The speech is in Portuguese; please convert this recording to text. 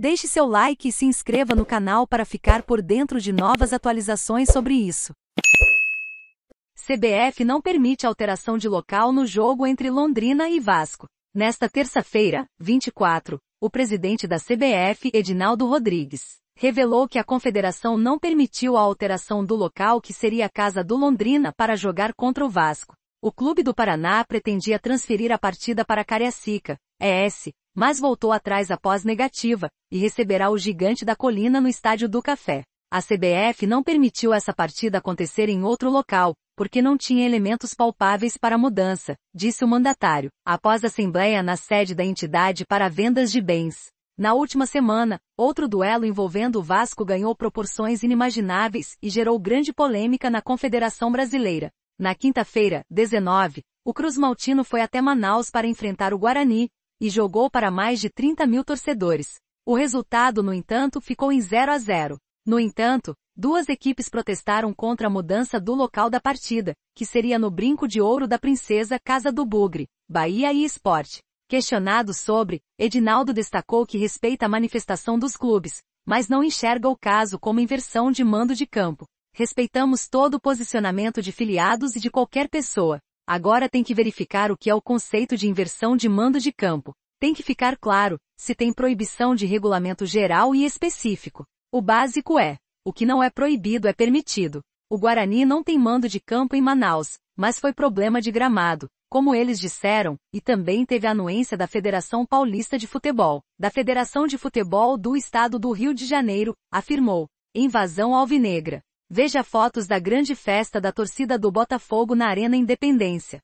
Deixe seu like e se inscreva no canal para ficar por dentro de novas atualizações sobre isso. CBF não permite alteração de local no jogo entre Londrina e Vasco. Nesta terça-feira, 24, o presidente da CBF, Edinaldo Rodrigues, revelou que a confederação não permitiu a alteração do local que seria a casa do Londrina para jogar contra o Vasco. O clube do Paraná pretendia transferir a partida para Cariacica, ES, mas voltou atrás após negativa, e receberá o gigante da colina no Estádio do Café. A CBF não permitiu essa partida acontecer em outro local, porque não tinha elementos palpáveis para mudança, disse o mandatário, após assembleia na sede da entidade para vendas de bens. Na última semana, outro duelo envolvendo o Vasco ganhou proporções inimagináveis e gerou grande polêmica na Confederação Brasileira. Na quinta-feira, 19, o Cruz Maltino foi até Manaus para enfrentar o Guarani, e jogou para mais de 30 mil torcedores. O resultado, no entanto, ficou em 0 a 0. No entanto, duas equipes protestaram contra a mudança do local da partida, que seria no Brinco de Ouro da Princesa Casa do Bugre, Bahia e Esporte. Questionado sobre, Edinaldo destacou que respeita a manifestação dos clubes, mas não enxerga o caso como inversão de mando de campo. Respeitamos todo o posicionamento de filiados e de qualquer pessoa, Agora tem que verificar o que é o conceito de inversão de mando de campo. Tem que ficar claro se tem proibição de regulamento geral e específico. O básico é: o que não é proibido é permitido. O Guarani não tem mando de campo em Manaus, mas foi problema de gramado, como eles disseram, e também teve anuência da Federação Paulista de Futebol, da Federação de Futebol do Estado do Rio de Janeiro, afirmou. Invasão alvinegra. Veja fotos da grande festa da torcida do Botafogo na Arena Independência.